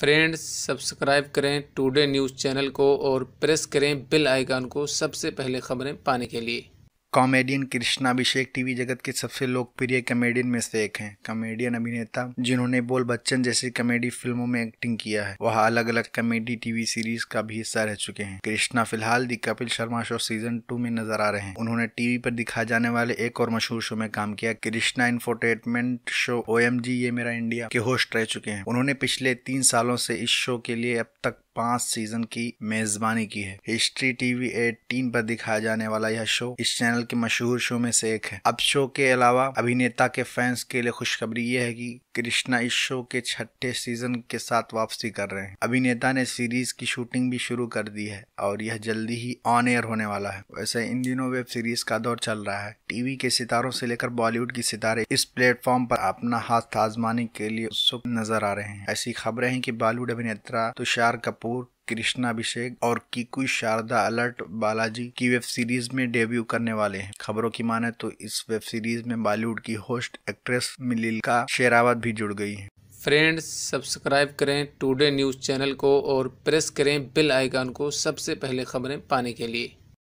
friends subscribe करें today news channel को और प्रेस करें बेल आइकन को सबसे पहले खबरें पाने के लिए कॉमेडियन कृष्णा अभिषेक टीवी जगत के सबसे लोकप्रिय कॉमेडियन में से एक हैं कॉमेडियन अभिनेता जिन्होंने बोल बच्चन जैसी कॉमेडी फिल्मों में एक्टिंग किया है वह अलग अलग कॉमेडी टीवी सीरीज का भी हिस्सा रह चुके हैं कृष्णा फिलहाल the Kapil Sharma show season two में नजर आ रहे हैं उन्होंने टीवी पर दिखा जाने वाले एक और मशहूर शो में काम किया कृष्णा इन्फोटेनमेंट शो ओ ये मेरा इंडिया के होस्ट रह चुके हैं उन्होंने पिछले तीन सालों से इस शो के लिए अब तक पांच सीजन की मेजबानी की है हिस्ट्री टीवी एटीन पर दिखाया जाने वाला यह शो इस चैनल के मशहूर शो में से एक है अब शो के अलावा अभिनेता के फैंस के लिए खुशखबरी ये है कि कृष्णा इस शो के छठे सीजन के साथ वापसी कर रहे हैं अभिनेता ने सीरीज की शूटिंग भी शुरू कर दी है और यह जल्दी ही ऑन एयर होने वाला है वैसे इन दिनों वेब सीरीज का दौर चल रहा है टीवी के सितारों से लेकर बॉलीवुड की सितारे इस प्लेटफॉर्म पर अपना हाथ आजमाने के लिए उत्सुक नजर आ रहे हैं ऐसी खबरें हैं कि बॉलीवुड अभिनेता तुषार कपूर कृष्णाभिषेक और कीकू शारदा अलर्ट बालाजी की वेब सीरीज में डेब्यू करने वाले हैं खबरों की माने तो इस वेब सीरीज में बॉलीवुड की होस्ट एक्ट्रेस मिलिका शेरावत भी जुड़ गई है फ्रेंड्स सब्सक्राइब करें टुडे न्यूज़ चैनल को और प्रेस करें बिल आइकन को सबसे पहले खबरें पाने के लिए